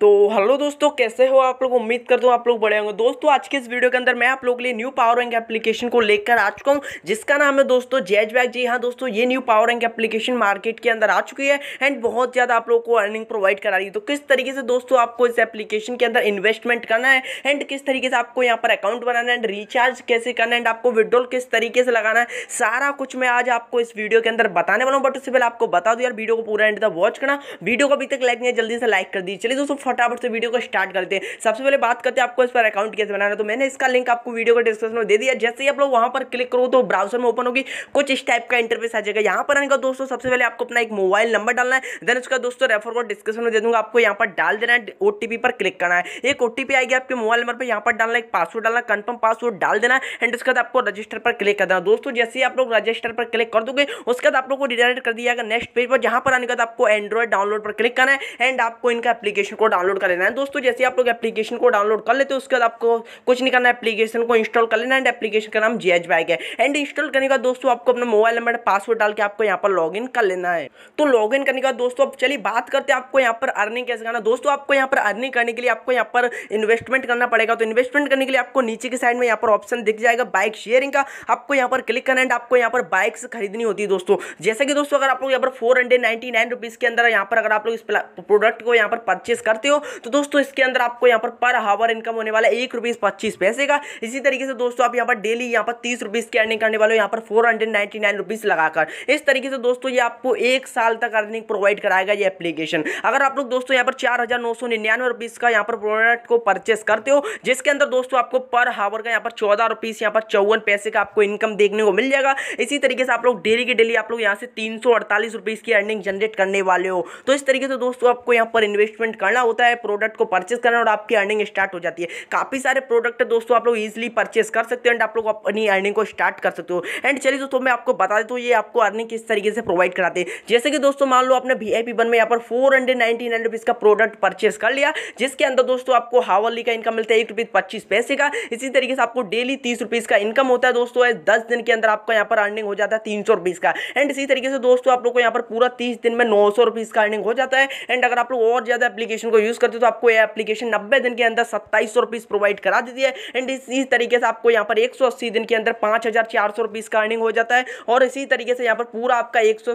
तो हेलो दोस्तों कैसे हो आप लोग उम्मीद करता हूँ आप लोग बड़े होंगे दोस्तों आज के इस वीडियो के अंदर मैं आप लोगों के लिए न्यू पावर बैंक एप्लीकेशन को लेकर आ चुका हूँ जिसका नाम है दोस्तों जैज बैग जी हाँ दोस्तों ये new power rank application market के अंदर आ चुकी है एंड बहुत ज़्यादा आप लोग को अर्निंग प्रोवाइड करा रही है तो किस तरीके से दोस्तों आपको इस एप्लीकेशन के अंदर इन्वेस्टमेंट करना है एंड किस तरीके से आपको यहाँ पर अकाउंट बनाना है एंड रिचार्ज कैसे करना है एंड आपको विड्रॉल किस तरीके से लगाना है सारा कुछ मैं आज आपको इस वीडियो के अंदर बताने वाला हूँ बट उससे पहले आपको बता दूँ यार वीडियो को पूरा एंड तक वॉच करना वीडियो को अभी तक लाइक नहीं है जल्दी से लाइक कर दीजिए चलिए दोस्तों फटाफट से तो वीडियो को स्टार्ट करते हैं सबसे पहले बात करते हैं आपको इस पर अकाउंट कैसे बनाना तो मैंने इसका लिंक आपको वीडियो को डिस्क्रिप्शन में दे दिया जैसे ही आप लोग वहाँ पर क्लिक करो तो ब्राउजर में ओपन होगी कुछ इस टाइप का इंटरफेस आ जाएगा यहाँ पर आने का दोस्तों सबसे पहले आपको अपना एक मोबाइल नंबर डालना है देन उसका दोस्तों रेफर को डिस्क्रिप्शन में दे दूंगा आपको यहाँ पर डाल देना है ओ पर क्लिक करना है एक ओ आएगी आपके मोबाइल नंबर पर यहाँ पर डालना एक पासवर्ड डालना कन्फर्म पासवर्ड डाल देना है एंड उसके बाद आपको रजिस्टर पर क्लिक कर देना दोस्तों जैसे ही आप लोग रजिस्टर पर क्लिक कर दोगे उसके बाद आप लोग को रिडायरेक्ट कर दिया नेक्स्ट पेज पर जहाँ पर आने का आपको एंड्रॉइड डाउनलोड पर क्लिक करना है एंड आपको इनका एप्लीकेशन को डाउनलोड कर लेना है दोस्तों जैसे आप लोग एप्लीकेशन को डाउनलोड कर लेते हो उसके बाद आपको कुछ नहीं करना एप्लीकेशन को इंस्टॉल कर लेना एंड एप्लीकेशन का नाम जी एच बाइक है एंड इंस्टॉल करने का दोस्तों आपको अपना मोबाइल नंबर पासवर्ड डाल के आपको यहाँ पर लॉग कर लेना है तो लॉग करने का दोस्तों अब चलिए बात करते हैं आपको यहाँ पर अर्निंग कैसे करना दोस्तों आपको यहाँ पर अर्निंग करने के लिए आपको यहाँ पर इन्वेस्टमेंट करना पड़ेगा तो इन्वेस्टमेंट करने के लिए आपको नीचे की साइड में यहाँ पर ऑप्शन दिख जाएगा बाइक शेयरिंग का आपको यहाँ पर क्लिक करना एंड आपको यहाँ पर बाइक्स खरीदनी होती है दोस्तों जैसे कि दोस्तों अगर आप लोग यहाँ पर four hundred ninety nine rupees के अंदर यहाँ पर अगर आप लोग इस प्रोडक्ट को यहाँ पर परचेस करते हो तो दोस्तों इसके अंदर आपको यहाँ पर पर हावर इनकम होने वाला एक रुपीज़ पच्चीस पैसे का इसी तरीके से दोस्तों आप यहाँ पर डेली यहाँ पर तीस रुपीज़ की अर्निंग करने वाले हो यहाँ पर four hundred ninety nine rupees लगाकर इस तरीके से दोस्तों ये आपको एक साल तक अर्निंग प्रोवाइड कराएगा ये एप्लीकेशन अगर आप लोग दोस्तों यहाँ पर चार हज़ार नौ सौ निन्यानवे रुपीज़ का यहाँ पर प्रोडक्ट को परचेस करते हो जिसके अंदर दोस्तों आपको पर हावर का यहाँ पर चौदह रुपीज़ यहाँ पर चौवन पैसे का आपको इनकम देखने को मिल जाएगा इसी तरीके से आप लोग डेली के डेली आप लोग यहाँ से तीन सौ अड़तालीस रुपीज़ की अर्निंग जनरेट करने वाले हो तो इस तरीके से दोस्तों आपको यहाँ पर इन्वेस्टमेंट करना होता है होता है प्रोडक्ट को परचेस करना और आपकी अर्निंग स्टार्ट हो जाती है काफ़ी सारे प्रोडक्ट है दोस्तों आप लोग इजिली परचेस कर सकते हो एंड आप लोग अपनी अर्निंग को स्टार्ट कर सकते हो एंड चलिए दोस्तों मैं आपको बता देता हूँ ये आपको अर्निंग किस तरीके से प्रोवाइड कराते हैं जैसे कि दोस्तों मान लो आपने वी आई वन में यहाँ पर फोर हंड्रेड का प्रोडक्ट परचेस कर लिया जिसके अंदर दोस्तों आपको हावली का इनकम मिलता है एक रुपीज़ पच्चीस पैसे का इसी तरीके से आपको डेली तीस रुपीज़ का इनकम होता है दोस्तों दस दिन के अंदर आपका यहाँ पर अर्निंग हो जाता है तीन सौ रुपीज़ का एंड इसी तरीके से दोस्तों आप लोग को यहाँ पर पूरा तीस दिन में नौ सौ रुपीज़ का अर्निंग हो जाता है एंड अगर आप लोग और ज़्यादा एप्लीकेशन को यूज़ करते हो तो आपको यह एप्लीकेशन नब्बे दिन के अंदर सत्ताईस सौ रुपीज़ प्रोवाइड करा देती है एंड इसी तरीके से आपको यहाँ पर एक सौ अस्सी दिन के अंदर पांच हज़ार चार सौ रुपीज़ का अर्निंग हो जाता है और इसी तरीके से यहाँ पर पूरा आपका एक सौ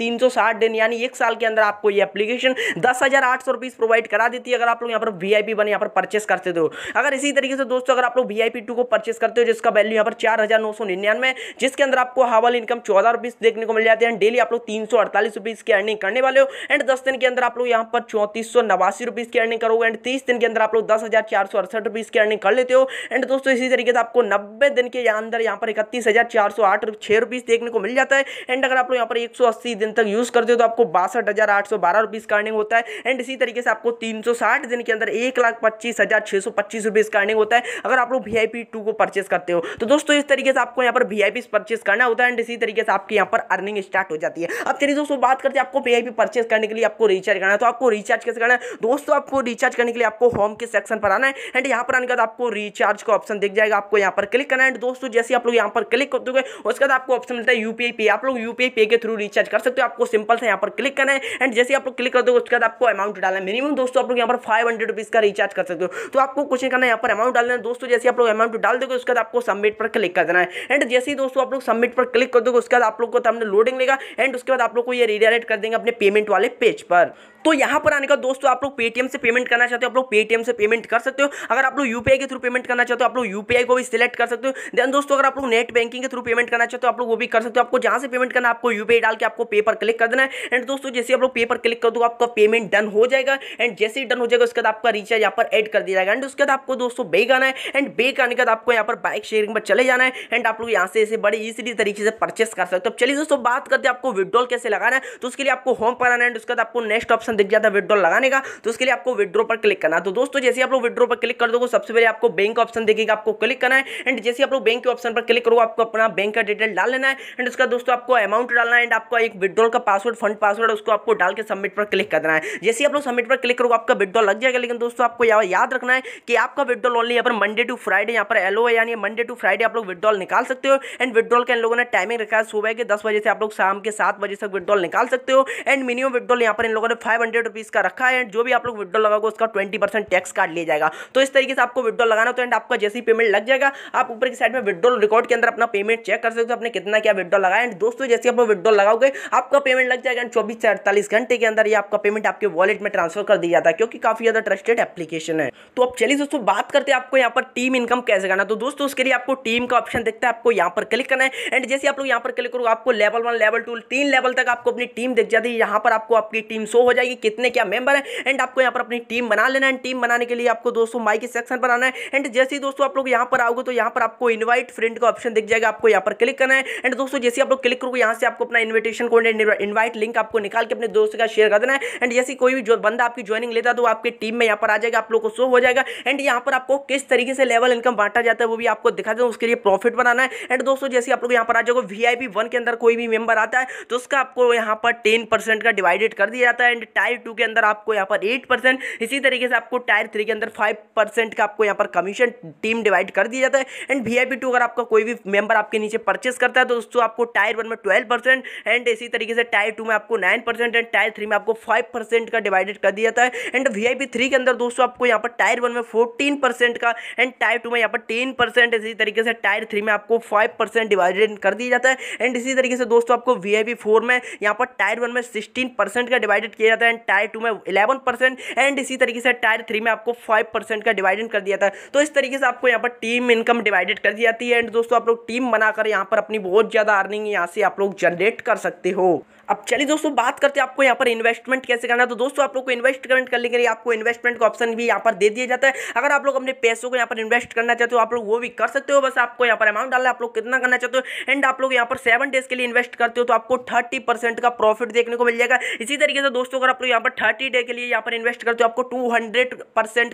तीन सौ साठ दिन यानी एक साल के अंदर आपको यह एप्लीकेशन दस हज़ार आठ सौ रुपीज़ प्रोवाइड करा देती है अगर आप लोग यहाँ पर वी आई पी वन यहाँ पर परचेस करते हो अगर इसी तरीके से दोस्तों अगर आप लोग वी आई पी टू को परचेस करते हो जिसका वैल्यू यहाँ पर चार हज़ार नौ सौ निन्यानवे जिसके अंदर आपको हावल इनकम चौदह रुपीज़ देखने को मिल जाते हैं डेली आप लोग तीन सौ अड़तालीस रुपीज़ की अर्निंग करने वाले हो एंड दस दिन के अंदर आप लोग यहाँ पर चौंतीस सौ नवासी अस्सी रुपीज़ की अर्निंग करोगे एंड तीस दिन के अंदर आप लोग दस हज़ार चार सौ अड़सठ रुपीज़ की अर्निंग कर लेते हो एंड दोस्तों इसी तरीके से आपको नब्बे दिन के अंदर यहाँ पर इकतीस हज़ार चार सौ आठ छह रुपीज़ देखने को मिल जाता है एंड अगर आप लोग यहाँ पर एक सौ अस्सी दिन तक यूज़ करते हो तो आपको बासठ हज़ार आठ सौ बारह रुपीज़ का अर्निंग होता है एंड इसी तरीके से आपको तीन सौ साठ दिन के अंदर एक लाख पच्चीस हज़ार छह सौ पच्चीस रुपीज़ का अर्निंग होता है अगर आप लोग वी आई पी टू को परचेस करते हो तो दोस्तों इस तरीके से आपको यहाँ पर वी आई पी परचेस करना होता है एंड इसी तरीके से आपके यहाँ पर अर्निंग स्टार्ट हो जाती है अब चलिए दोस्तों बात करते हैं आपको वी आई पी परचेस करने के लिए आपको रिचार्ज करना है तो आपको रिचार्ज कैसे करना है दोस्तों आपको रिचार्ज करने के लिए आपको होम के सेक्शन पर आना है एंड यहाँ पर आने के बाद आपको रिचार्ज का ऑप्शन दिख जाएगा आपको यहाँ पर क्लिक करना है एंड दोस्तों जैसे आप लोग यहाँ पर क्लिक कर दोगे उसके बाद आपको ऑप्शन मिलता है यूपीआई पे आप लोग यूपीआई पे के थ्रू रिचार्ज कर सकते हो आपको सिंपल से यहाँ पर क्लिक करना है एंड जैसे आप लोग क्लिक कर दोगे उसके बाद आपको अमाउंट डालना है मिनिमम दोस्तों आप लोग यहाँ पर फाइव हंड्रेड का रिचार्ज कर सकते हो तो आपको कुछ नहीं करना यहाँ पर अमाउंट डालना है दोस्तों जैसे आप लोग अमाउंट डाल दोगे उसके बाद आपको सबमिट पर क्लिक कर देना है एंड जैसे ही दोस्तों आप लोग सबमिट पर क्लिक कर दोगे उसके बाद आप लोग को सामने लोडिंग लेगा एंड उसके बाद आप लोग को ये रिडायरेक्ट कर देंगे अपने पेमेंट वाले पेज पर तो यहाँ पर आने का दोस्तों आप लोग पेटीएम से पेमेंट करना चाहते हो आप लोग पेटीएम से पेमेंट कर सकते हो अगर आप लोग यूपीआई के थ्रू पेमेंट करना चाहते हो आप लोग यूपीआई को भी सिलेक्ट कर सकते हो देन दोस्तों अगर आप लोग नेट बैंकिंग के थ्रू पेमेंट करना चाहते हो आप लोग वो भी कर सकते हो आपको जहां से पेमेंट करना आपको यूपीआई डाल के आपको पे पर क्लिक कर देना है एंड दोस्तों जैसे आप लोग पे पर क्लिक कर दो आपका पेमेंट डन हो जाएगा एंड जैसे ही डन हो जाएगा उसके बाद आपका रिचार्ज यहाँ पर एड कर दिया जाएगा एंड उसके बाद आपको दोस्तों बेक आना है एंड बेक आने के बाद आपको यहाँ पर बाइक शेयरिंग पर चले जाना है एंड आप लोग यहाँ से इसे बड़े ईजिली तरीके से परचेस कर सकते हो तो चलिए दोस्तों बात करते हैं आपको विड्रॉल कैसे लगाना है तो उसके लिए आपको होम पर आना है उसके बाद आपको नेक्स्ट ऑप्शन दिख जाता है विड्रॉल लगाने का तो उसके लिए आपको विड्रो पर क्लिक करना तो दोस्तों जैसे आप लोग विड्रो पर क्लिक कर दो सबसे पहले आपको बैंक ऑप्शन देखेगा आपको क्लिक करना है एंड जैसे आप लोग बैंक के ऑप्शन पर क्लिक करो आपको अपना बैंक का डिटेल डाल लेना है एंड उसका दोस्तों आपको अमाउंट डालना है एंड आपका एक विड्रॉल का पासवर्ड फंड पासवर्ड उसको आपको डाल के सबमिट पर क्लिक करना है जैसे आप लोग सबमिट पर क्लिक करो आपका विड्रॉल लग जाएगा लेकिन दोस्तों आपको याद रखना है कि आपका विड्रॉल ओनली यहाँ पर मंडे टू फ्राइडे यहाँ पर एलो है यानी मंडे टू फ्राइडे आप लोग विड्रॉल निकाल सकते हो एंड विड्रॉल का इन लोगों ने टाइमिंग रखा है सुबह के दस बजे से आप लोग शाम के सात बजे तक विड्रॉल निकाल सकते हो एंड मिनिमम विड्रॉल यहाँ पर इन लोगों ने फाइव हंड्रेड रुपीज़ का रखा है जो भी आप लोग विड्रॉ लगाओगे उसका ट्वेंटी परसेंट टैक्स काट लिया जाएगा तो इस तरीके से आपको विड्रॉ लगाना तो एंड आपका जैसे ही पेमेंट लग जाएगा आप ऊपर की साइड में विड्रॉल रिकॉर्ड के अंदर अपना पेमेंट चेक कर सकते हो आपने कितना क्या विड्रॉ लगाया एंड दोस्तों जैसे आप विड्रॉ लगाओगे आपका पेमेंट लग जाएगा एंड चौबीस से अड़तालीस घंटे के अंदर ये आपका पेमेंट आपके वॉलेट में ट्रांसफर कर दिया जाता है क्योंकि काफी ज्यादा ट्रस्टेड एप्लीकेशन है तो अब चलिए दोस्तों बात करते हैं आपको यहाँ पर टीम इनकम कैसे करना तो दोस्तों उसके लिए आपको टीम का ऑप्शन देखता है आपको यहाँ पर क्लिक करना है एंड जैसे आप लोग यहाँ पर क्लिक करोगे आपको लेवल वन लेवल टू तीन लेवल तक आपको अपनी टीम दिख जाती है यहाँ पर आपको आपकी टीम शो हो जाएगी कितने क्या मेंबर है एंड आपको यहाँ पर अपनी टीम बना लेना है टीम बनाने के लिए आपको दोस्तों माइक के सेक्शन पर आना है एंड जैसे ही दोस्तों आप लोग यहाँ पर आओगे तो यहाँ पर आपको इन्वाइट फ्रेंड का ऑप्शन दिख जाएगा आपको यहाँ पर क्लिक करना है एंड दोस्तों जैसे आप लोग क्लिक करोगे यहाँ से आपको अपना invitation code and invite link आपको निकाल के अपने दोस्तों का शेयर कर देना है एंड जैसे कोई भी बंदा आपकी ज्वाइनिंग लेता है तो आपकी टीम में यहाँ पर आ जाएगा आप लोग को शो हो जाएगा एंड यहाँ पर आपको किस तरीके से लेवल इनकम बांटा जाता है वो भी आपको दिखा देना उसके लिए प्रॉफिट बनाना है एंड दोस्तों जैसे आप लोग यहाँ पर आ जाएगा वी आई के अंदर कोई भी मेंबर आता है तो उसका आपको यहाँ पर टेन का डिवाइडेड कर दिया जाता है एंड टाइप टू के अंदर आपको यहाँ पर एट इसी तरीके से आपको टायर थ्री के अंदर फाइव का आपको यहाँ पर कमीशन टीम डिवाइड कर दिया जाता है एंड वी आई अगर आपका कोई भी मेंबर आपके नीचे परचेस करता है तो दोस्तों आपको टायर वन में ट्वेल्व परसेंट एंड इसी तरीके से टायर टू में आपको nine percent and tier three में आपको फाइव परसेंट का डिवाइडेड कर दिया जाता है एंड वीआईपी थ्री के अंदर दोस्तों आपको यहाँ पर टायर वन में फोर्टीन परसेंट का एंड टायर टू में यहाँ पर टेन परसेंट इसी तरीके से टायर थ्री में आपको फाइव परसेंट डिवाइडेड कर दिया जाता है एंड इसी तरीके से दोस्तों आपको वी आई फोर में यहाँ पर टायर वन में सिक्सटीन का डिवाइडेड किया जाता है एंड टायर टू में इलेवन परसेंट एंड इसी तरीके से टायर थ्री में आपको फाइव परसेंट का डिवाइडेंड कर दिया था तो इस तरीके से आपको यहाँ पर टीम इनकम डिवाइडेड कर दी जाती है एंड दोस्तों आप लोग टीम बनाकर यहाँ पर अपनी बहुत ज़्यादा अर्निंग यहाँ से आप लोग जनरेट कर सकते हो अब चलिए दोस्तों बात करते हैं आपको यहाँ पर इन्वेस्टमेंट कैसे करना है तो दोस्तों आप लोग को इन्वेस्टमेंट करने के लिए आपको इन्वेस्टमेंट का ऑप्शन भी यहाँ पर दे दिया जाता है अगर आप लोग अपने पैसों को यहाँ पर इन्वेस्ट करना चाहते हो आप लोग वो भी कर सकते हो बस आपको यहाँ पर अमाउंट डालना आप लोग कितना करना चाहते हो एंड आप लोग यहाँ पर सेवन डेज के लिए इन्वेस्ट करते हो तो आपको थर्टी का प्रॉफिट देखने को मिल जाएगा इसी तरीके से दोस्तों अगर आप लोग यहाँ पर थर्टी डे के लिए यहाँ पर इन्वेस्ट करते हो आपको टू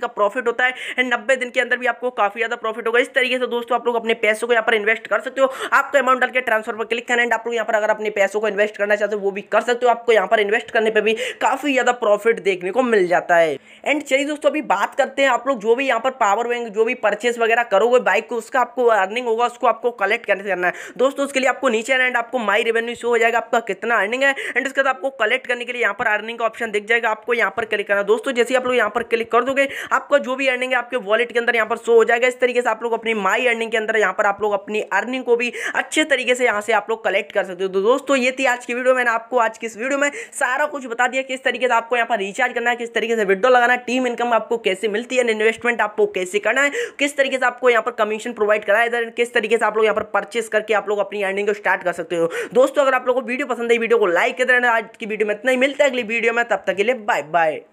का प्रॉफिट होता है एंड नब्बे दिन के अंदर भी आपको काफी ज़्यादा प्रॉफिट होगा इस तरीके से दोस्तों आप लोग अपने पैसों को यहाँ पर इन्वेस्ट कर सकते हो आपको अमाउंट डाल के ट्रांसफर पर क्लिक करना एंड आप लोग यहाँ पर अगर अपने पैसों को इन्वेस्ट करना चाहते हो वो भी कर सकते हो आपको यहाँ पर इन्वेस्ट करने पर भी काफ़ी ज़्यादा प्रॉफिट देखने को मिल जाता है एंड चलिए दोस्तों अभी बात करते हैं आप लोग जो भी यहाँ पर पावर बैंक जो भी परचेस वगैरह करोगे बाइक को उसका आपको अर्निंग होगा उसको आपको कलेक्ट करने करना है दोस्तों उसके लिए आपको नीचे एंड आपको माई रेवेन्यू शो हो जाएगा आपका कितना अर्निंग है एंड उसके बाद आपको कलेक्ट करने के लिए यहाँ पर अर्निंग का ऑप्शन दिख जाएगा आपको यहाँ पर क्लिक करना दोस्तों जैसे आप लोग यहाँ पर क्लिक कर दोगे आपका जो भी अर्निंग है आपके वॉलेट के अंदर यहाँ पर शो हो जाएगा इस तरीके से आप लोग अपनी माई अर्निंग के अंदर यहाँ पर आप लोग अपनी अर्निंग को भी अच्छे तरीके से यहाँ से आप लोग कलेक्ट कर सकते हो तो दोस्तों ये थी आज की वीडियो मैंने आपको आज की इस वीडियो में सारा कुछ बता दिया किस तरीके से आपको यहाँ पर रिचार्ज करना है किस तरीके से विड्रो लगाना है टीम इनकम आपको कैसे मिलती है इन्वेस्टमेंट आपको कैसे करना है किस तरीके से आपको यहाँ पर कमीशन प्रोवाइड कराया जाए किस तरीके से आप लोग यहाँ पर परचेस करके आप लोग अपनी अर्निंग को स्टार्ट कर सकते हो दोस्तों अगर आप लोगों को वीडियो पसंद है वीडियो को लाइक कर देना आज की वीडियो में इतना ही मिलता है अगली वीडियो में तब तक के लिए बाय बाय